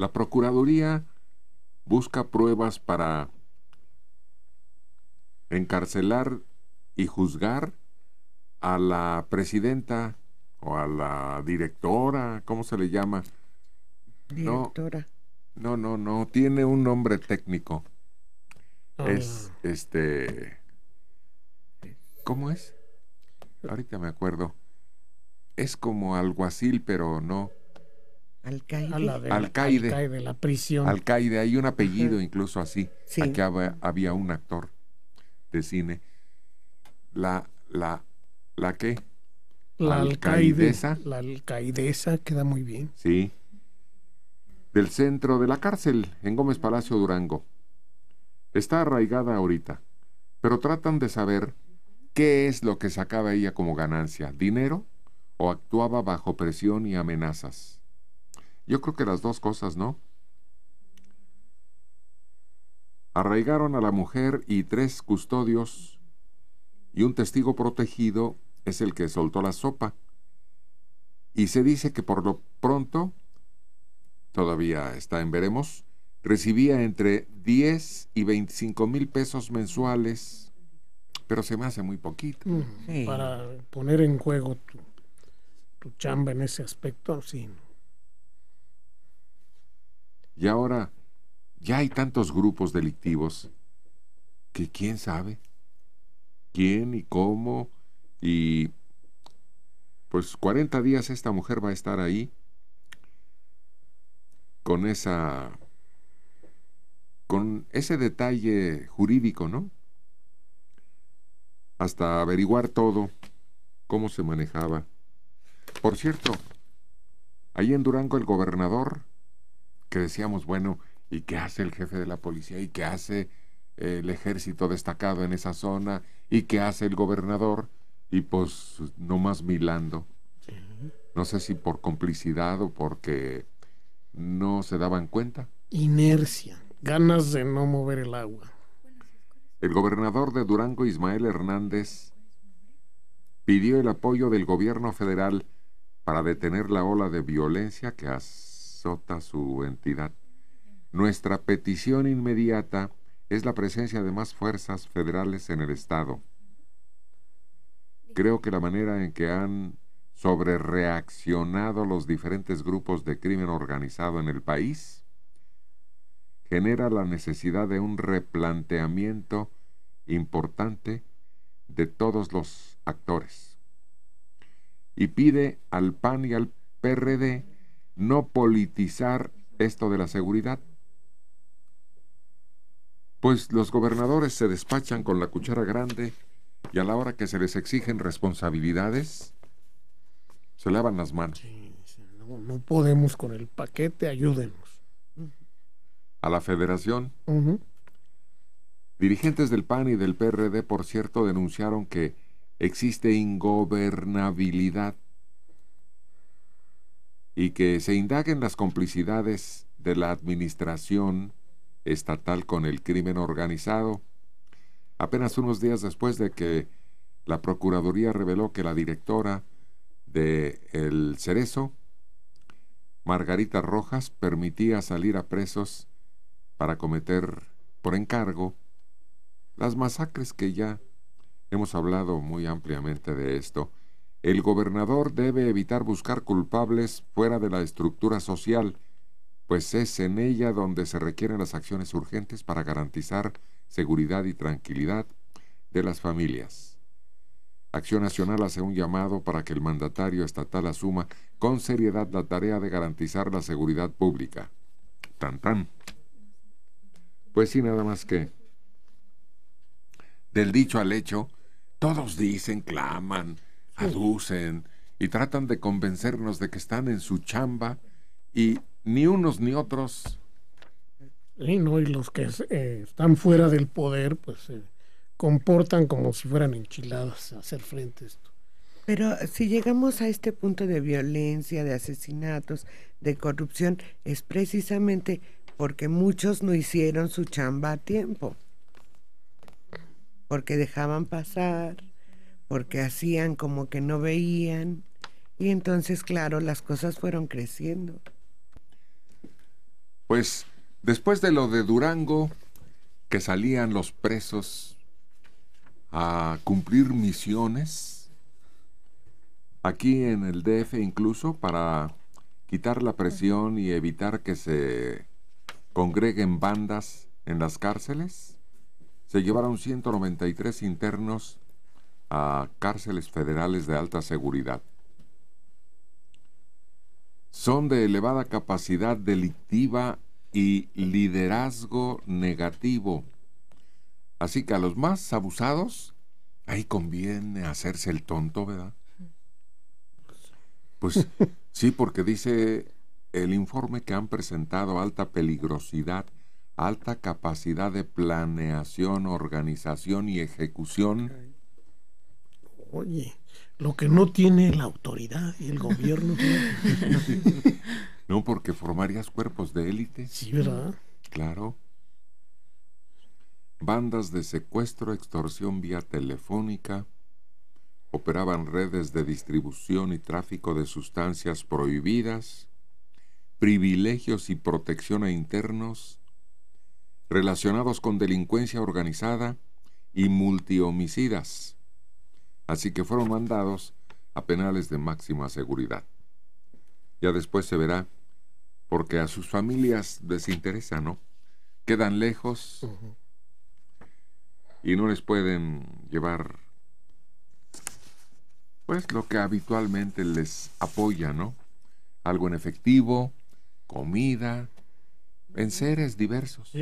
La Procuraduría busca pruebas para encarcelar y juzgar a la presidenta o a la directora, ¿cómo se le llama? Directora. No, no, no, tiene un nombre técnico. Ah. Es este ¿Cómo es? Ahorita me acuerdo. Es como alguacil, pero no. Alcaide. Alcaide. la prisión. Alcaide, hay un apellido incluso así. Sí. había, un actor de cine. La, la, la qué? La alcaidesa. La alcaidesa queda muy bien. Sí. Del centro de la cárcel, en Gómez Palacio, Durango. Está arraigada ahorita, pero tratan de saber qué es lo que sacaba ella como ganancia, dinero o actuaba bajo presión y amenazas. Yo creo que las dos cosas, ¿no? Arraigaron a la mujer y tres custodios, y un testigo protegido es el que soltó la sopa. Y se dice que por lo pronto, todavía está en veremos, recibía entre 10 y 25 mil pesos mensuales, pero se me hace muy poquito. Mm, para poner en juego tu, tu chamba en ese aspecto, sí. Y ahora ya hay tantos grupos delictivos que quién sabe quién y cómo y pues 40 días esta mujer va a estar ahí con esa con ese detalle jurídico, ¿no? Hasta averiguar todo cómo se manejaba. Por cierto, ahí en Durango el gobernador que decíamos, bueno, ¿y qué hace el jefe de la policía? ¿Y qué hace el ejército destacado en esa zona? ¿Y qué hace el gobernador? Y pues nomás milando. No sé si por complicidad o porque no se daban cuenta. Inercia, ganas de no mover el agua. El gobernador de Durango, Ismael Hernández, pidió el apoyo del gobierno federal para detener la ola de violencia que hace su entidad. Nuestra petición inmediata es la presencia de más fuerzas federales en el Estado. Creo que la manera en que han sobre reaccionado los diferentes grupos de crimen organizado en el país genera la necesidad de un replanteamiento importante de todos los actores y pide al PAN y al PRD no politizar esto de la seguridad? Pues los gobernadores se despachan con la cuchara grande y a la hora que se les exigen responsabilidades, se lavan las manos. no, podemos con el paquete, ayúdenos. A la federación. Dirigentes del PAN y del PRD, por cierto, denunciaron que existe ingobernabilidad y que se indaguen las complicidades de la administración estatal con el crimen organizado. Apenas unos días después de que la Procuraduría reveló que la directora de El Cerezo, Margarita Rojas, permitía salir a presos para cometer por encargo las masacres que ya hemos hablado muy ampliamente de esto el gobernador debe evitar buscar culpables fuera de la estructura social, pues es en ella donde se requieren las acciones urgentes para garantizar seguridad y tranquilidad de las familias. Acción Nacional hace un llamado para que el mandatario estatal asuma con seriedad la tarea de garantizar la seguridad pública. Tan tan. Pues sí, nada más que. Del dicho al hecho, todos dicen, claman, aducen y tratan de convencernos de que están en su chamba y ni unos ni otros. y no, y los que eh, están fuera del poder, pues eh, comportan como si fueran enchiladas a hacer frente a esto. Pero si llegamos a este punto de violencia, de asesinatos, de corrupción, es precisamente porque muchos no hicieron su chamba a tiempo, porque dejaban pasar, porque hacían como que no veían y entonces, claro, las cosas fueron creciendo. Pues después de lo de Durango, que salían los presos a cumplir misiones, aquí en el DF incluso, para quitar la presión y evitar que se congreguen bandas en las cárceles, se llevaron 193 internos a cárceles federales de alta seguridad. Son de elevada capacidad delictiva y liderazgo negativo. Así que a los más abusados, ahí conviene hacerse el tonto, ¿verdad? Pues sí, porque dice el informe que han presentado alta peligrosidad, alta capacidad de planeación, organización y ejecución Oye, lo que no tiene la autoridad y el gobierno. ¿no? porque formarías cuerpos de élite. Sí, ¿verdad? Claro. Bandas de secuestro, extorsión vía telefónica, operaban redes de distribución y tráfico de sustancias prohibidas, privilegios y protección a internos, relacionados con delincuencia organizada y multihomicidas así que fueron mandados a penales de máxima seguridad. Ya después se verá, porque a sus familias les interesa, ¿no? Quedan lejos y no les pueden llevar, pues lo que habitualmente les apoya, ¿no? Algo en efectivo, comida, en seres diversos.